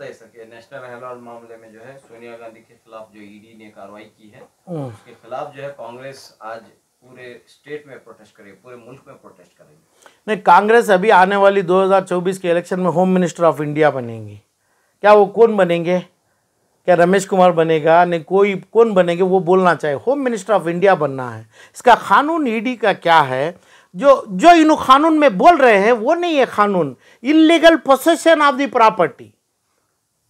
पता है सके नेशनल हेराल्ड मामले में जो है सोनिया गांधी के खिलाफ जो ईडी e ने कार्रवाई की है उसके खिलाफ जो है कांग्रेस आज पूरे स्टेट में प्रोटेस्ट करेगी पूरे मुल्क में प्रोटेस्ट करेगी नहीं कांग्रेस अभी आने वाली 2024 के इलेक्शन में होम मिनिस्टर ऑफ इंडिया बनेंगी क्या वो कौन बनेंगे क्या रमेश कुमार बनेगा नहीं कोई कौन बनेंगे वो बोलना चाहे होम मिनिस्टर ऑफ इंडिया बनना है इसका कानून ईडी e का क्या है जो जो इन कानून में बोल रहे हैं वो नहीं है कानून illegal possession of the property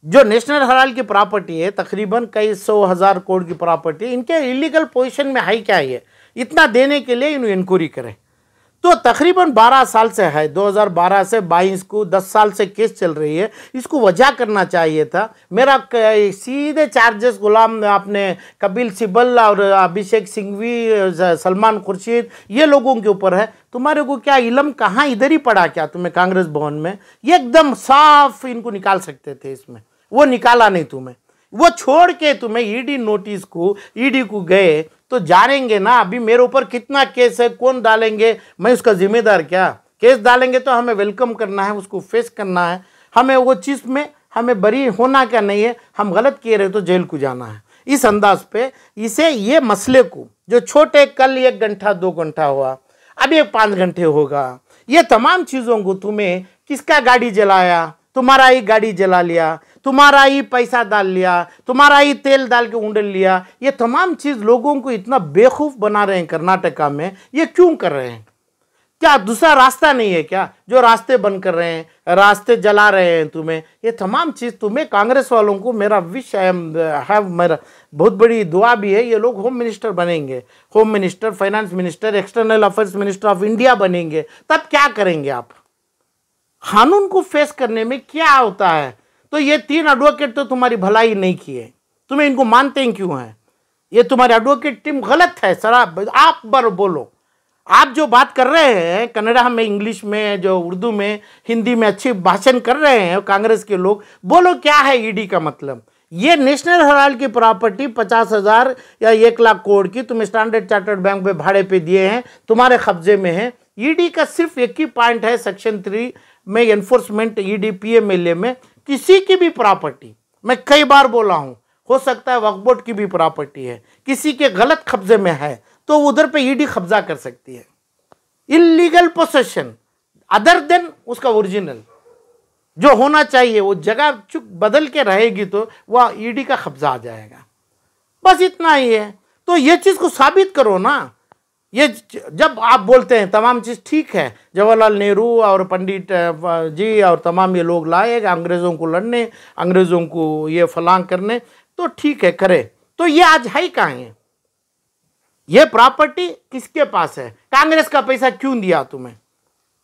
जो नेशनल हराल की प्रॉपर्टी है तकरीबन कई सौ हज़ार करोड़ की प्रॉपर्टी इनके इलीगल पोजीशन में है क्या ये इतना देने के लिए इन इंक्वायरी करें तो तकरीबन 12 साल से है 2012 से 22 को 10 साल से केस चल रही है इसको वजह करना चाहिए था मेरा सीधे चार्जेस गुलाम आपने कपिल सिब्बल और अभिषेक सिंघवी सलमान खुर्शीद ये लोगों के ऊपर है तुम्हारे को क्या इलम कहाँ इधर ही पड़ा क्या तुम्हें कांग्रेस भवन में एकदम साफ इनको निकाल सकते थे इसमें वो निकाला नहीं तुम्हें वो छोड़ के तुम्हें ईडी e नोटिस को ईडी e को गए तो जानेंगे ना अभी मेरे ऊपर कितना केस है कौन डालेंगे मैं उसका जिम्मेदार क्या केस डालेंगे तो हमें वेलकम करना है उसको फेस करना है हमें वो चीज़ में हमें बरी होना क्या नहीं है हम गलत किए रहे तो जेल को जाना है इस अंदाज पे इसे ये मसले को जो छोटे कल एक घंटा दो घंटा हुआ अभी एक पाँच घंटे होगा ये तमाम चीज़ों को तुम्हें किसका गाड़ी जलाया तुम्हारा ही गाड़ी जला लिया तुम्हारा ही पैसा डाल लिया तुम्हारा ही तेल डाल के ऊंडल लिया ये तमाम चीज़ लोगों को इतना बेखूफ बना रहे हैं कर्नाटका में ये क्यों कर रहे हैं क्या दूसरा रास्ता नहीं है क्या जो रास्ते बंद कर रहे हैं रास्ते जला रहे हैं तुम्हें ये तमाम चीज़ तुम्हें कांग्रेस वालों को मेरा विश है, हैव मेरा बहुत बड़ी दुआ भी है ये लोग होम मिनिस्टर बनेंगे home minister finance minister external affairs minister of India बनेंगे तब क्या करेंगे आप कानून को फेस करने में क्या होता है तो ये तीन एडवोकेट तो तुम्हारी भलाई नहीं किए तुम्हें इनको मानते ही क्यों हैं ये तुम्हारी एडवोकेट टीम गलत है सर आप बर बोलो आप जो बात कर रहे हैं कन्नड़ा में इंग्लिश में जो उर्दू में हिंदी में अच्छे भाषण कर रहे हैं कांग्रेस के लोग बोलो क्या है ईडी e का मतलब ये नेशनल हराल की प्रॉपर्टी पचास हज़ार या एक लाख करोड़ की तुम स्टैंडर्ड चार्टर्ड बैंक में भाड़े पे दिए हैं तुम्हारे कब्जे में है ईडी e का सिर्फ एक ही पॉइंट है सेक्शन थ्री में एनफोर्समेंट ईडी पीएमएलए में किसी की भी प्रॉपर्टी मैं कई बार बोला हूं हो सकता है वक्फ बोर्ड की भी प्रॉपर्टी है किसी के गलत कब्जे में है तो उधर पे ईडी e कब्जा कर सकती है इलीगल पोसेशन अदर देन उसका ओरिजिनल जो होना चाहिए वो जगह चुक बदल के रहेगी तो वह ईडी e का कब्जा आ जाएगा बस इतना ही है तो ये चीज़ को साबित करो ना ये जब आप बोलते हैं तमाम चीज़ ठीक है जवाहरलाल नेहरू और पंडित जी और तमाम ये लोग लाए अंग्रेज़ों को लड़ने अंग्रेज़ों को ये फलांग करने तो ठीक है करें तो ये आज है ही कहाँ है ये प्रॉपर्टी किसके पास है कांग्रेस का पैसा क्यों दिया तुम्हें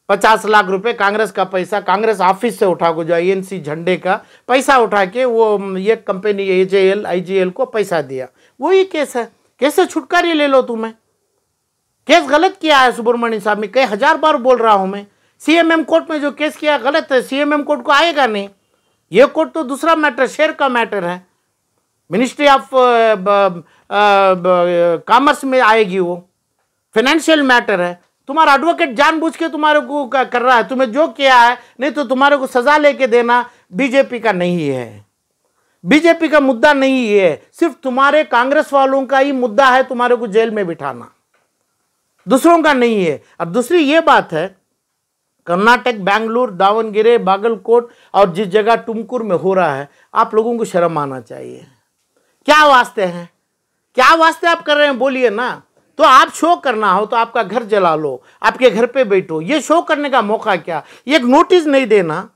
पचास लाख रुपए कांग्रेस का पैसा कांग्रेस ऑफिस से उठा को जो आई झंडे का पैसा उठा के वो ये company A J L I L को पैसा दिया वही केस है कैसे छुटकारी ले लो तुम्हें केस गलत किया है सुब्रमण्यम साहब ने कई हजार बार बोल रहा हूं मैं सीएमएम कोर्ट में जो केस किया गलत है सीएमएम कोर्ट को आएगा नहीं ये कोर्ट तो दूसरा मैटर शेयर का मैटर है मिनिस्ट्री ऑफ कॉमर्स में आएगी वो फाइनेंशियल मैटर है तुम्हारा एडवोकेट जानबूझ के तुम्हारे को कर रहा है तुम्हें जो किया है नहीं तो तुम्हारे को सजा लेके देना बीजेपी का नहीं है बीजेपी का मुद्दा नहीं है सिर्फ तुम्हारे कांग्रेस वालों का ही मुद्दा है तुम्हारे को जेल में बिठाना दूसरों का नहीं है और दूसरी ये बात है कर्नाटक बैंगलोर दावनगिरे बागलकोट और जिस जगह टुमकुर में हो रहा है आप लोगों को शर्म आना चाहिए क्या वास्ते हैं क्या वास्ते आप कर रहे हैं बोलिए ना तो आप शो करना हो तो आपका घर जला लो आपके घर पे बैठो ये शो करने का मौका क्या एक नोटिस नहीं देना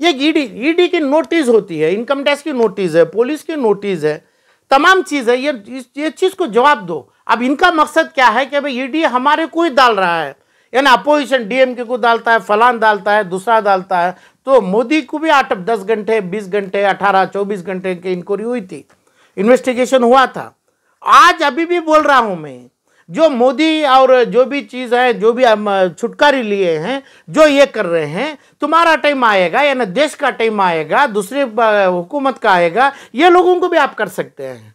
ये ईडी ईडी की नोटिस होती है इनकम टैक्स की नोटिस है पुलिस की नोटिस है तमाम चीज़ है ये ये चीज़ को जवाब दो अब इनका मकसद क्या है कि भाई ईडी हमारे को ही डाल रहा है यानी अपोजिशन डीएमके को डालता है फलान डालता है दूसरा डालता है तो मोदी को भी आठ दस घंटे बीस घंटे अठारह चौबीस घंटे की इंक्वायरी हुई थी इन्वेस्टिगेशन हुआ था आज अभी भी बोल रहा हूँ मैं जो मोदी और जो भी चीज़ है जो भी छुटकारी लिए हैं जो ये कर रहे हैं तुम्हारा टाइम आएगा या ना देश का टाइम आएगा दूसरे हुकूमत का आएगा ये लोगों को भी आप कर सकते हैं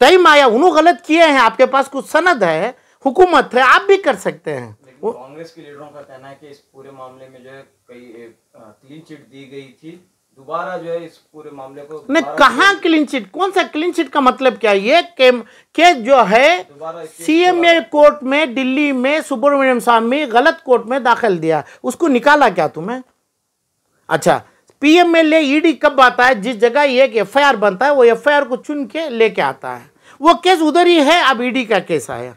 टाइम आया उन्होंने गलत किए हैं आपके पास कुछ सनद है हुकूमत है आप भी कर सकते हैं कांग्रेस के लीडरों का कहना है कि इस पूरे मामले में जो है कई क्लीन चिट दी गई थी दोबारा जो है इस पूरे मामले को मैं कहा क्लीन चिट कौन सा क्लीन चिट का मतलब क्या ये के, के जो है सीएमए कोर्ट में दिल्ली में सुब्रमण्यम स्वामी गलत कोर्ट में दाखिल दिया उसको निकाला क्या तुम्हें अच्छा पीएमएलए ईडी e कब आता है जिस जगह एक एफआईआर बनता है वो एफआईआर को चुन के लेके आता है वो केस उधर ही है अब ईडी e का केस आया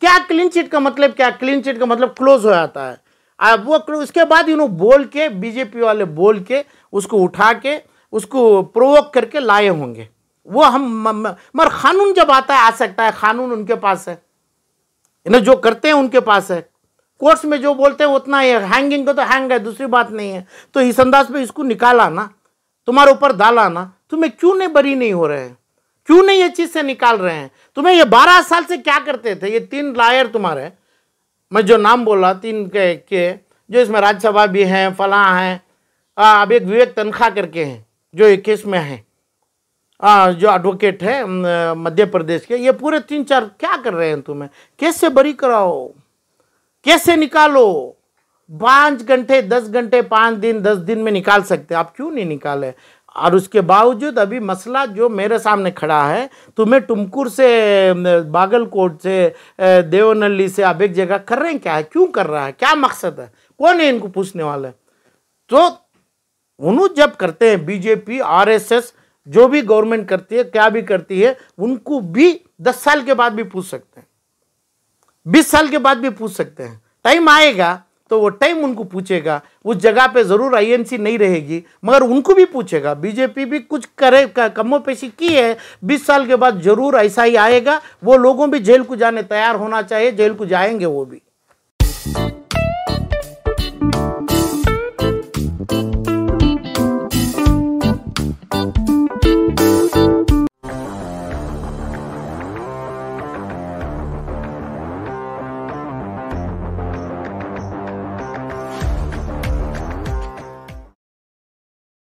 क्या क्लीन चिट का मतलब क्या क्लीन चिट का मतलब क्लोज हो जाता है अब वो उसके बाद यू नो बोल के बीजेपी वाले बोल के उसको उठा के उसको प्रोवोक करके लाए होंगे वो हम मगर कानून जब आता है आ सकता है कानून उनके पास है इन्हें जो करते हैं उनके पास है कोर्ट्स में जो बोलते हैं उतना ही है हैंगिंग का तो हैंग है दूसरी बात नहीं है तो इस अंदाज पे इसको निकाला ना तुम्हारे ऊपर डाला ना तुम्हें क्यों नहीं बरी नहीं हो रहे हैं क्यों नहीं ये चीज़ से निकाल रहे हैं तुम्हें ये बारह साल से क्या करते थे ये तीन लायर तुम्हारे मैं जो नाम बोला तीन के, के जो इसमें राज्यसभा भी हैं फला हैं अब एक विवेक तनखा करके हैं जो एक केस में हैं आ, जो एडवोकेट है मध्य प्रदेश के ये पूरे तीन चार क्या कर रहे हैं तुम्हें कैसे बरी कराओ कैसे निकालो पाँच घंटे दस घंटे पाँच दिन दस दिन में निकाल सकते आप क्यों नहीं निकाले और उसके बावजूद अभी मसला जो मेरे सामने खड़ा है तुम्हें टुमकुर से बागलकोट से देवनली से आप एक जगह कर रहे हैं क्या है क्यों कर रहा है क्या मकसद है कौन है इनको पूछने वाला है तो उन्हों जब करते हैं बीजेपी आरएसएस जो भी गवर्नमेंट करती है क्या भी करती है उनको भी दस साल के बाद भी पूछ सकते हैं बीस साल के बाद भी पूछ सकते हैं टाइम आएगा तो वो टाइम उनको पूछेगा उस जगह पे ज़रूर आईएनसी नहीं रहेगी मगर उनको भी पूछेगा बीजेपी भी कुछ करे कमो पेशी की है बीस साल के बाद ज़रूर ऐसा ही आएगा वो लोगों भी जेल को जाने तैयार होना चाहिए जेल को जाएंगे वो भी